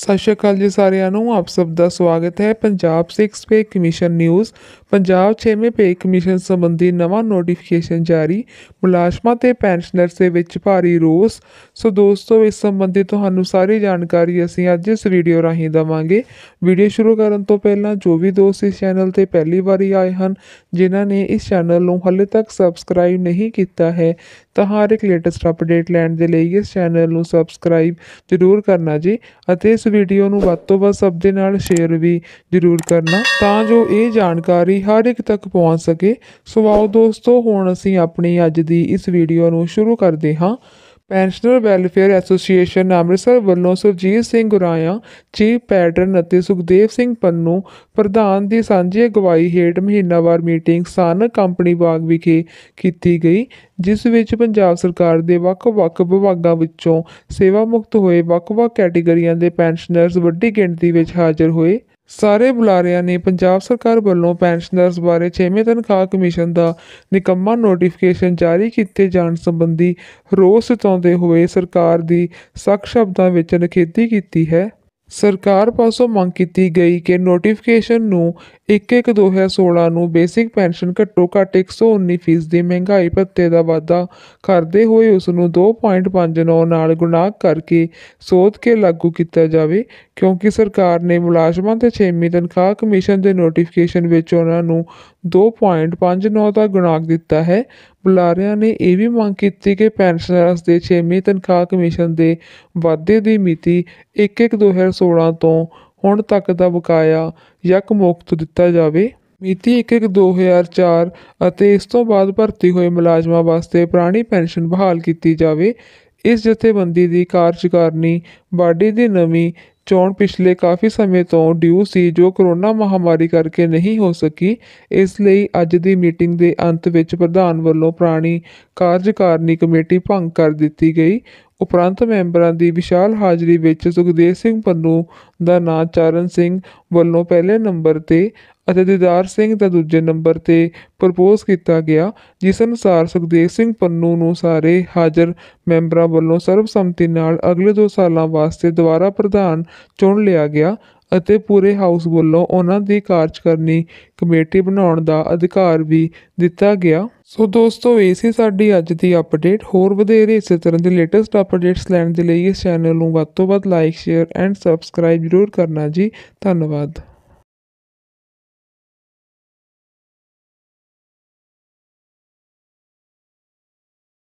ਸਤਿ ਸ਼੍ਰੀ ਅਕਾਲ ਜੀ ਸਾਰਿਆਂ ਨੂੰ ਆਪ ਸਭ ਦਾ ਸਵਾਗਤ ਹੈ Punjab 6 pay commission news Punjab 6ਵੇਂ ਪੇ ਕਮਿਸ਼ਨ ਸੰਬੰਧੀ ਨਵਾਂ ਨੋਟੀਫਿਕੇਸ਼ਨ ਜਾਰੀ ਮੁਲਾਜ਼ਮਾਂ ਤੇ ਪੈਨਸ਼ਨਰਸ ਦੇ ਵਿੱਚ ਭਾਰੀ ਰੋਸ ਸੋ ਦੋਸਤੋ ਇਸ ਸੰਬੰਧੀ ਤੁਹਾਨੂੰ ਸਾਰੀ ਜਾਣਕਾਰੀ ਅਸੀਂ ਅੱਜ ਇਸ ਵੀਡੀਓ ਰਾਹੀਂ ਦਵਾਂਗੇ ਵੀਡੀਓ ਸ਼ੁਰੂ ਕਰਨ ਤੋਂ ਪਹਿਲਾਂ ਜੋ ਵੀ ਦੋਸਤ ਇਸ ਚੈਨਲ ਤੇ ਪਹਿਲੀ ਵਾਰੀ ਆਏ ਹਨ ਜਿਨ੍ਹਾਂ ਨੇ ਇਸ ਚੈਨਲ ਨੂੰ ਹਾਲੇ ਤੱਕ ਸਬਸਕ੍ਰਾਈਬ ਨਹੀਂ ਕੀਤਾ ਹੈ ਤਾਂ ਹਰ ਇੱਕ ਲੇਟੈਸਟ ਅਪਡੇਟ ਲੈਣ ਦੇ ਲਈ ਇਸ ਚੈਨਲ ਨੂੰ ਸਬਸਕ੍ਰਾਈਬ ਜ਼ਰੂਰ ਕਰਨਾ ਜੀ ਅਤੇ ਇਸ ਇਸ ਵੀਡੀਓ ਨੂੰ ਵੱਧ ਤੋਂ ਵੱਧ ਸਭ ਦੇ ਨਾਲ ਸ਼ੇਅਰ ਵੀ ਜ਼ਰੂਰ ਕਰਨਾ ਤਾਂ ਜੋ ਇਹ ਜਾਣਕਾਰੀ ਹਰ ਇੱਕ ਤੱਕ ਪਹੁੰਚ ਸਕੇ ਸੋ ਆਓ ਦੋਸਤੋ ਹੁਣ ਅਸੀਂ ਆਪਣੀ ਅੱਜ ਦੀ ਇਸ ਵੀਡੀਓ ਨੂੰ ਸ਼ੁਰੂ ਕਰਦੇ ਹਾਂ ਪੈਨਸ਼ਨਰ ਵੈਲਫੇਅਰ ਐਸੋਸੀਏਸ਼ਨ ਅੰਮ੍ਰਿਤਸਰ ਵੱਲੋਂ ਸੁਰਜੀਤ ਸਿੰਘ ਗੁਰਾਇਆ ਚੀਫ ਪੈਟਰਨ ਅਤੇ ਸੁਖਦੇਵ ਸਿੰਘ ਪੰਨੂ ਪ੍ਰਧਾਨ ਦੀ ਸਾਂਝੀ ਅਗਵਾਈ ਹੇਠ ਮਹੀਨਾਵਾਰ ਮੀਟਿੰਗ ਸਨ ਕੰਪਨੀ ਬਾਗ ਵਿਖੇ ਕੀਤੀ ਗਈ ਜਿਸ ਵਿੱਚ ਪੰਜਾਬ ਸਰਕਾਰ ਦੇ ਵੱਖ-ਵੱਖ ਵਿਭਾਗਾਂ ਵਿੱਚੋਂ ਸੇਵਾ ਮੁਕਤ ਹੋਏ ਵੱਖ-ਵੱਖ ਕੈਟਾਗਰੀਆਂ ਦੇ ਪੈਨਸ਼ਨਰਸ ਵੱਡੀ ਗਿਣਤੀ ਵਿੱਚ ਹਾਜ਼ਰ ਹੋਏ ਸਾਰੇ ਬੁਲਾਰਿਆਂ ਨੇ ਪੰਜਾਬ ਸਰਕਾਰ ਵੱਲੋਂ ਪੈਨਸ਼ਨਰਸ ਬਾਰੇ 6ਵੇਂ ਤਨਖਾਹ ਕਮਿਸ਼ਨ ਦਾ ਨਿਕੰਮਾ ਨੋਟੀਫਿਕੇਸ਼ਨ ਜਾਰੀ ਕੀਤੇ ਜਾਣ ਸੰਬੰਧੀ ਰੋਸ ਚਾਉਂਦੇ ਹੋਏ ਸਰਕਾਰ ਦੀ ਸਖਤ ਸ਼ਬਦਾਂ ਵਿੱਚ ਨਿਖੇਧੀ ਕੀਤੀ ਹੈ ਸਰਕਾਰ ਪਾਸੋਂ ਮੰਗ ਕੀਤੀ ਗਈ ਕਿ ਨੋਟੀਫਿਕੇਸ਼ਨ ਨੂੰ 11/2016 ਨੂੰ ਬੇਸਿਕ ਪੈਨਸ਼ਨ ਘੱਟੋ ਘੱਟ 119% ਦੀ ਮਹਿੰਗਾਈ ਭੱਤੇ ਦਾ ਵਾਧਾ ਕਰਦੇ ਹੋਏ ਉਸ ਨੂੰ 2.59 ਨਾਲ ਗੁਣਾ ਕਰਕੇ ਸੋਧ ਕੇ ਲਾਗੂ ਕੀਤਾ ਜਾਵੇ ਕਿਉਂਕਿ ਸਰਕਾਰ ਨੇ ਮੁਲਾਜ਼ਮਾਂ ਤੇ 6ਵੀਂ ਤਨਖਾਹ ਕਮਿਸ਼ਨ ਦੇ ਨੋਟੀਫਿਕੇਸ਼ਨ ਵਿੱਚ ਉਹਨਾਂ ਨੂੰ 2.59 ਦਾ ਗੁਣਾਕ ਦਿੱਤਾ ਹੈ ਬੁਲਾਰਿਆਂ ਨੇ ਇਹ ਵੀ ਮੰਗ ਕੀਤੀ ਕਿ ਪੈਨਸ਼ਨਰਸ ਦੇ 6ਵੀਂ ਤਨਖਾਹ ਕਮਿਸ਼ਨ ਦੇ ਵਾਧੇ ਦੀ ਮਿਤੀ 1/1/2016 ਤੋਂ ਹੁਣ ਤੱਕ ਦਾ ਬਕਾਇਆ ਯਕ ਮੁਕਤ ਦਿੱਤਾ ਜਾਵੇ ਮਿਤੀ 1/1/2004 ਅਤੇ ਇਸ ਤੋਂ ਬਾਅਦ ਭਰਤੀ ਹੋਏ ਮੁਲਾਜ਼ਮਾਂ ਵਾਸਤੇ ਪੁਰਾਣੀ ਪੈਨਸ਼ਨ ਬਹਾਲ ਕੀਤੀ ਜਾਵੇ ਇਸ ਜਥੇਬੰਦੀ ਦੀ ਕਾਰਜਕਾਰਨੀ ਬਾਡੀ ਦੀ ਨਵੀਂ ਚੋਣ ਪਿਛਲੇ ਕਾਫੀ ਸਮੇਂ ਤੋਂ ਡਿਊ ਸੀ ਜੋ ਕਰੋਨਾ ਮਹਾਮਾਰੀ ਕਰਕੇ ਨਹੀਂ ਹੋ ਸਕੀ ਇਸ ਲਈ ਅੱਜ ਦੀ ਮੀਟਿੰਗ ਦੇ ਅੰਤ ਵਿੱਚ ਪ੍ਰਧਾਨ ਵੱਲੋਂ ਪੁਰਾਣੀ ਕਾਰਜਕਾਰਨੀ ਕਮੇਟੀ ਭੰਗ ਕਰ ਦਿੱਤੀ ਗਈ ਉਪਰੰਤ ਮੈਂਬਰਾਂ ਦੀ ਵਿਸ਼ਾਲ ਹਾਜ਼ਰੀ ਵਿੱਚ ਸੁਖਦੇਵ ਸਿੰਘ ਪੰਨੂ ਦਾ ਨਾਂ ਚਰਨ ਸਿੰਘ ਵੱਲੋਂ ਪਹਿਲੇ ਨੰਬਰ ਤੇ ਅਤੇ ਦੀਦਾਰ ਸਿੰਘ ਦਾ ਦੂਜੇ ਨੰਬਰ ਤੇ ਪ੍ਰਪੋਜ਼ ਕੀਤਾ ਗਿਆ ਜਿਸ ਅਨੁਸਾਰ ਸੁਖਦੇਵ ਸਿੰਘ ਪੰਨੂ ਨੂੰ ਸਾਰੇ ਹਾਜ਼ਰ ਮੈਂਬਰਾਂ ਵੱਲੋਂ ਸਰਬਸੰਮਤੀ ਨਾਲ ਅਗਲੇ 2 ਸਾਲਾਂ ਵਾਸਤੇ ਦੁਬਾਰਾ ਪ੍ਰਧਾਨ ਚੁਣ ਲਿਆ ਗਿਆ ਅਤੇ ਪੂਰੇ ਹਾਊਸ ਵੱਲੋਂ ਉਹਨਾਂ ਦੀ ਕਾਰਜਕਾਰਨੀ ਕਮੇਟੀ ਬਣਾਉਣ ਦਾ ਅਧਿਕਾਰ ਵੀ ਦਿੱਤਾ ਗਿਆ ਸੋ ਦੋਸਤੋ ਇਹ ਸੀ ਸਾਡੀ ਅੱਜ ਦੀ ਅਪਡੇਟ ਹੋਰ ਵਧੇਰੇ ਇਸੇ ਤਰ੍ਹਾਂ ਦੇ ਲੇਟੈਸਟ ਅਪਡੇਟਸ ਲੈਣ ਦੇ ਲਈ ਇਸ ਚੈਨਲ ਨੂੰ ਵੱਧ ਤੋਂ ਵੱਧ ਲਾਈਕ ਸ਼ੇਅਰ ਐਂਡ ਸਬਸਕ੍ਰਾਈਬ ਜ਼ਰੂਰ ਕਰਨਾ ਜੀ ਧੰਨਵਾਦ